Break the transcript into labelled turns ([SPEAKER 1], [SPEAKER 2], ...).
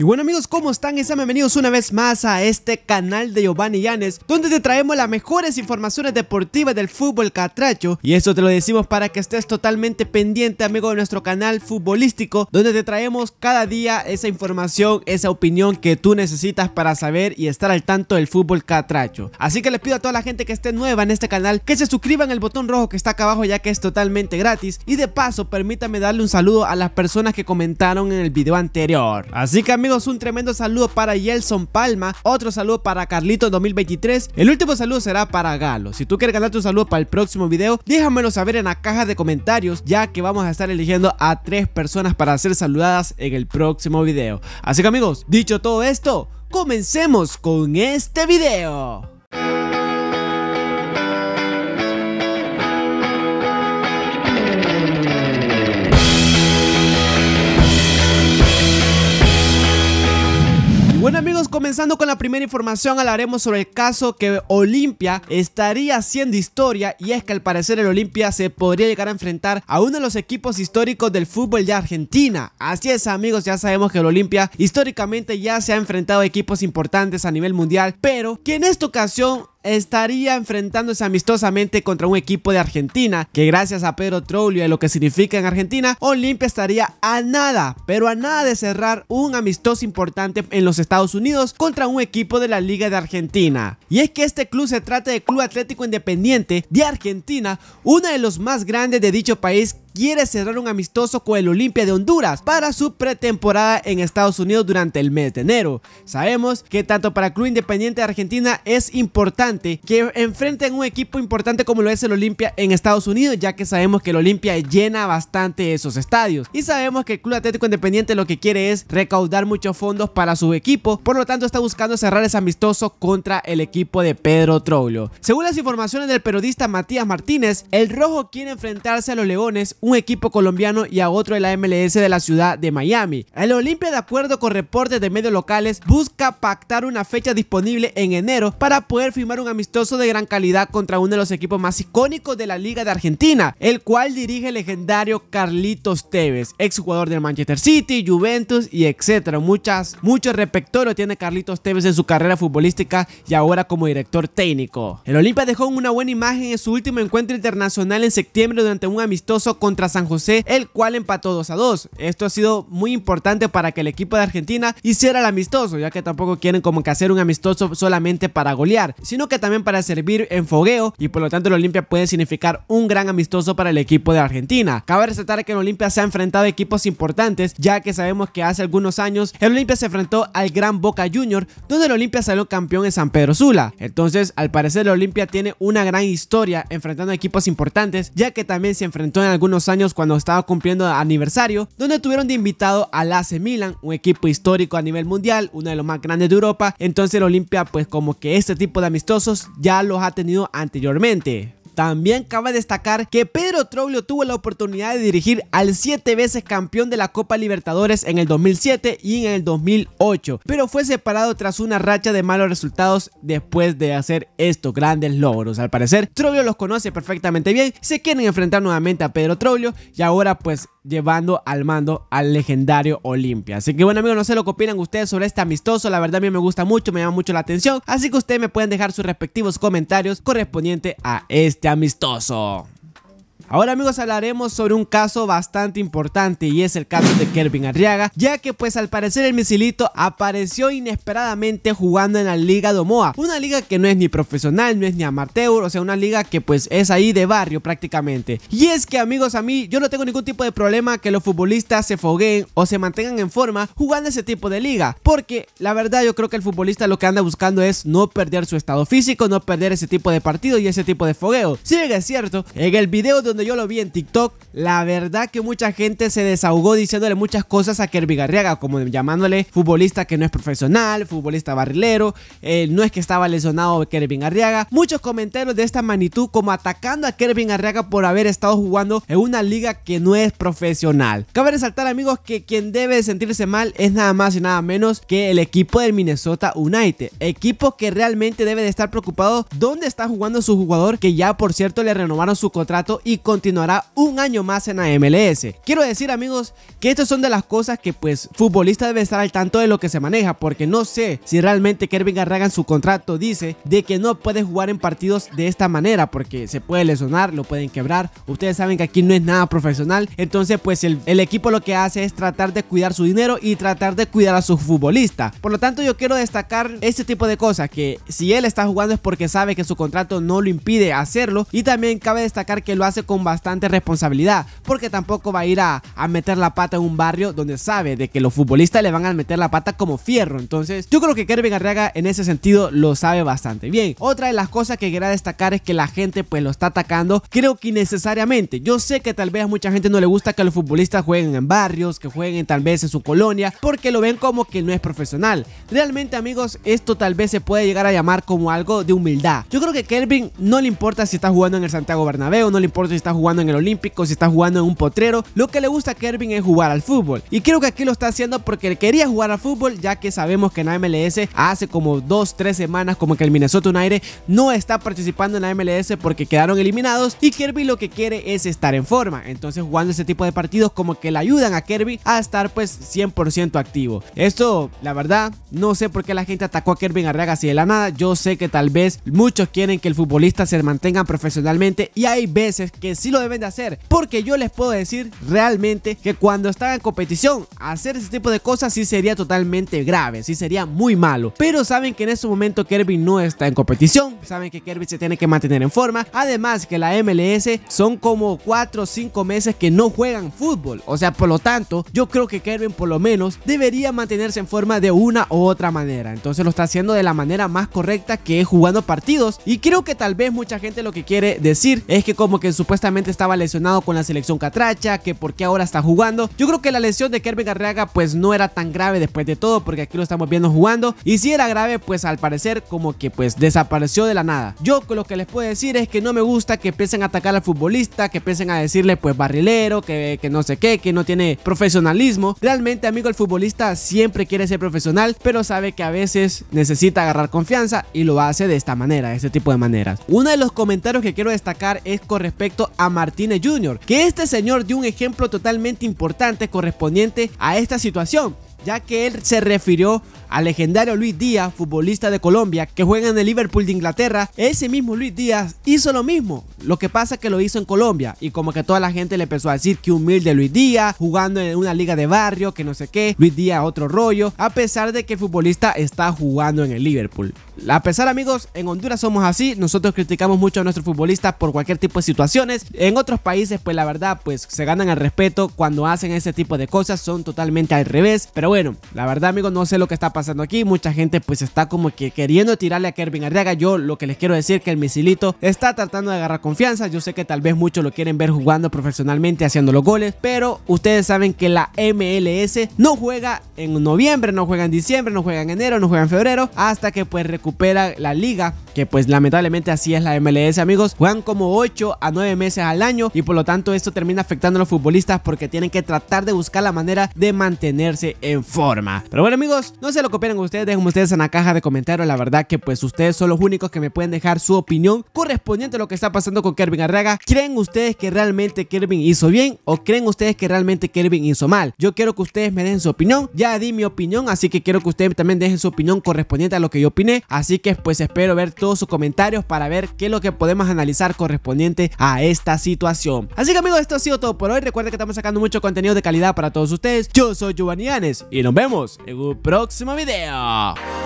[SPEAKER 1] Y bueno amigos, ¿cómo están? sean bienvenidos una vez más a este canal de Giovanni Llanes Donde te traemos las mejores informaciones deportivas del fútbol catracho Y eso te lo decimos para que estés totalmente pendiente amigo de nuestro canal futbolístico Donde te traemos cada día esa información, esa opinión que tú necesitas para saber y estar al tanto del fútbol catracho Así que les pido a toda la gente que esté nueva en este canal Que se suscriban al botón rojo que está acá abajo ya que es totalmente gratis Y de paso permítame darle un saludo a las personas que comentaron en el video anterior Así que amigos un tremendo saludo para Yelson Palma, otro saludo para Carlito 2023, el último saludo será para Galo. Si tú quieres ganarte un saludo para el próximo video, déjamelo saber en la caja de comentarios, ya que vamos a estar eligiendo a tres personas para ser saludadas en el próximo video. Así que amigos, dicho todo esto, comencemos con este video. Comenzando con la primera información, hablaremos sobre el caso que Olimpia estaría haciendo historia y es que al parecer el Olimpia se podría llegar a enfrentar a uno de los equipos históricos del fútbol de Argentina. Así es amigos, ya sabemos que el Olimpia históricamente ya se ha enfrentado a equipos importantes a nivel mundial, pero que en esta ocasión estaría enfrentándose amistosamente contra un equipo de Argentina, que gracias a Pedro Trollio y lo que significa en Argentina, Olimpia estaría a nada, pero a nada de cerrar un amistoso importante en los Estados Unidos contra un equipo de la Liga de Argentina. Y es que este club se trata de Club Atlético Independiente de Argentina, uno de los más grandes de dicho país quiere cerrar un amistoso con el Olimpia de Honduras para su pretemporada en Estados Unidos durante el mes de enero. Sabemos que tanto para el Club Independiente de Argentina es importante que enfrenten un equipo importante como lo es el Olimpia en Estados Unidos, ya que sabemos que el Olimpia llena bastante esos estadios. Y sabemos que el Club Atlético Independiente lo que quiere es recaudar muchos fondos para su equipo, por lo tanto está buscando cerrar ese amistoso contra el equipo de Pedro Troglio. Según las informaciones del periodista Matías Martínez, el Rojo quiere enfrentarse a los Leones un equipo colombiano y a otro de la MLS de la ciudad de Miami. El Olimpia, de acuerdo con reportes de medios locales, busca pactar una fecha disponible en enero para poder firmar un amistoso de gran calidad contra uno de los equipos más icónicos de la Liga de Argentina, el cual dirige el legendario Carlitos Tevez, exjugador del Manchester City, Juventus y etcétera. Muchas, mucho lo tiene Carlitos Tevez en su carrera futbolística y ahora como director técnico. El Olimpia dejó una buena imagen en su último encuentro internacional en septiembre durante un amistoso con contra San José, el cual empató 2 a 2. Esto ha sido muy importante para que el equipo de Argentina hiciera el amistoso, ya que tampoco quieren como que hacer un amistoso solamente para golear, sino que también para servir en fogueo y por lo tanto el Olimpia puede significar un gran amistoso para el equipo de Argentina. Cabe resaltar que el Olimpia se ha enfrentado a equipos importantes, ya que sabemos que hace algunos años el Olimpia se enfrentó al Gran Boca Junior, donde el Olimpia salió campeón en San Pedro Sula. Entonces, al parecer el Olimpia tiene una gran historia enfrentando a equipos importantes, ya que también se enfrentó en algunos años cuando estaba cumpliendo aniversario, donde tuvieron de invitado al AC Milan, un equipo histórico a nivel mundial, uno de los más grandes de Europa, entonces el Olimpia pues como que este tipo de amistosos ya los ha tenido anteriormente. También cabe destacar que Pedro Troglio tuvo la oportunidad de dirigir al siete veces campeón de la Copa Libertadores en el 2007 y en el 2008, pero fue separado tras una racha de malos resultados después de hacer estos grandes logros. Al parecer, Troglio los conoce perfectamente bien, se quieren enfrentar nuevamente a Pedro Troglio y ahora pues llevando al mando al legendario Olimpia. Así que bueno amigos, no sé lo que opinan ustedes sobre este amistoso, la verdad a mí me gusta mucho, me llama mucho la atención, así que ustedes me pueden dejar sus respectivos comentarios correspondiente a este amistoso. Ahora amigos hablaremos sobre un caso bastante importante y es el caso de Kervin Arriaga, ya que pues al parecer el misilito apareció inesperadamente jugando en la Liga Moa, una liga que no es ni profesional, no es ni amateur, o sea una liga que pues es ahí de barrio prácticamente. Y es que amigos a mí yo no tengo ningún tipo de problema que los futbolistas se fogueen o se mantengan en forma jugando ese tipo de liga, porque la verdad yo creo que el futbolista lo que anda buscando es no perder su estado físico, no perder ese tipo de partido y ese tipo de fogueo. Si es cierto, en el video donde yo lo vi en TikTok, la verdad que mucha gente se desahogó diciéndole muchas cosas a Kervin Garriaga, como llamándole futbolista que no es profesional, futbolista barrilero, eh, no es que estaba lesionado Kervin Arriaga. Muchos comentarios de esta magnitud como atacando a Kervin Arriaga por haber estado jugando en una liga que no es profesional. Cabe resaltar amigos que quien debe sentirse mal es nada más y nada menos que el equipo del Minnesota United, equipo que realmente debe de estar preocupado dónde está jugando su jugador que ya por cierto le renovaron su contrato y con continuará un año más en la MLS. Quiero decir amigos que estas son de las cosas que pues futbolista debe estar al tanto de lo que se maneja porque no sé si realmente Kervin Garragan su contrato dice de que no puede jugar en partidos de esta manera porque se puede lesionar, lo pueden quebrar. Ustedes saben que aquí no es nada profesional, entonces pues el, el equipo lo que hace es tratar de cuidar su dinero y tratar de cuidar a su futbolista. Por lo tanto yo quiero destacar este tipo de cosas que si él está jugando es porque sabe que su contrato no lo impide hacerlo y también cabe destacar que lo hace con bastante responsabilidad, porque tampoco va a ir a, meter la pata en un barrio donde sabe de que los futbolistas le van a meter la pata como fierro. Entonces, yo creo que Kervin Arriaga en ese sentido lo sabe bastante bien. Otra de las cosas que quería destacar es que la gente pues lo está atacando, creo que innecesariamente. Yo sé que tal vez a mucha gente no le gusta que los futbolistas jueguen en barrios, que jueguen tal vez en su colonia, porque lo ven como que no es profesional. Realmente, amigos, esto tal vez se puede llegar a llamar como algo de humildad. Yo creo que Kelvin no le importa si está jugando en el Santiago Bernabéu, no le importa si está jugando en el Olímpico, si está jugando en un potrero. Lo que le gusta a Kervin es jugar al fútbol. Y creo que aquí lo está haciendo porque quería jugar al fútbol, ya que sabemos que en la MLS hace como 2, 3 semanas como que el Minnesota United no está participando en la MLS porque quedaron eliminados y Kirby lo que quiere es estar en forma. Entonces jugando ese tipo de partidos como que le ayudan a Kirby a estar pues 100% activo. Esto, la verdad, no sé por qué la gente atacó a Kirby Arriaga así de la nada. Yo sé que tal vez muchos quieren que el futbolista se mantenga profesionalmente y hay veces que sí lo deben de hacer. Porque yo les puedo decir realmente que cuando están en competición, hacer ese tipo de cosas sí sería totalmente grave, sí sería muy malo. Pero saben que en este momento Kirby no está en competición, saben que Kirby se tiene que mantener en forma. Además que la MLS son como 4 o 5 meses que no juegan fútbol. O sea, por lo tanto, yo creo que Kirby por lo menos debería mantenerse en forma de una u otra manera. Entonces lo está haciendo de la manera más correcta que es jugando partidos. Y creo que tal vez mucha gente lo que quiere decir es que como que en supuestamente estaba lesionado con la selección catracha, que por qué ahora está jugando. Yo creo que la lesión de Kervin Garriaga pues no era tan grave después de todo, porque aquí lo estamos viendo jugando. Y si era grave, pues al parecer como que pues desapareció de la nada. Yo lo que les puedo decir es que no me gusta que empiecen a atacar al futbolista, que empiecen a decirle pues barrilero, que, que no sé qué, que no tiene profesionalismo. Realmente amigo, el futbolista siempre quiere ser profesional, pero sabe que a veces necesita agarrar confianza y lo hace de esta manera, de este tipo de maneras. Uno de los comentarios que quiero destacar es con respecto a a Martínez Jr., que este señor dio un ejemplo totalmente importante correspondiente a esta situación ya que él se refirió al legendario Luis Díaz, futbolista de Colombia, que juega en el Liverpool de Inglaterra, ese mismo Luis Díaz hizo lo mismo. Lo que pasa es que lo hizo en Colombia y como que toda la gente le empezó a decir que humilde Luis Díaz, jugando en una liga de barrio, que no sé qué, Luis Díaz otro rollo, a pesar de que el futbolista está jugando en el Liverpool. A pesar amigos, en Honduras somos así, nosotros criticamos mucho a nuestros futbolistas por cualquier tipo de situaciones. En otros países, pues la verdad, pues se ganan el respeto cuando hacen ese tipo de cosas, son totalmente al revés, pero bueno, la verdad, amigos, no sé lo que está pasando aquí. Mucha gente pues está como que queriendo tirarle a Kervin Arriaga. Yo lo que les quiero decir que el misilito está tratando de agarrar confianza. Yo sé que tal vez muchos lo quieren ver jugando profesionalmente, haciendo los goles, pero ustedes saben que la MLS no juega en noviembre, no juega en diciembre, no juega en enero, no juega en febrero, hasta que pues recupera la liga pues lamentablemente así es la MLS amigos, juegan como 8 a 9 meses al año y por lo tanto esto termina afectando a los futbolistas porque tienen que tratar de buscar la manera de mantenerse en forma. Pero bueno amigos, no se lo opinan ustedes, dejen ustedes en la caja de comentarios, la verdad que pues ustedes son los únicos que me pueden dejar su opinión correspondiente a lo que está pasando con Kervin Arraga. ¿Creen ustedes que realmente Kervin hizo bien o creen ustedes que realmente Kervin hizo mal? Yo quiero que ustedes me den su opinión, ya di mi opinión, así que quiero que ustedes también dejen su opinión correspondiente a lo que yo opiné, así que pues espero ver todo sus comentarios para ver qué es lo que podemos analizar correspondiente a esta situación. Así que amigos, esto ha sido todo por hoy. Recuerden que estamos sacando mucho contenido de calidad para todos ustedes. Yo soy Giovanni Anes y nos vemos en un próximo video.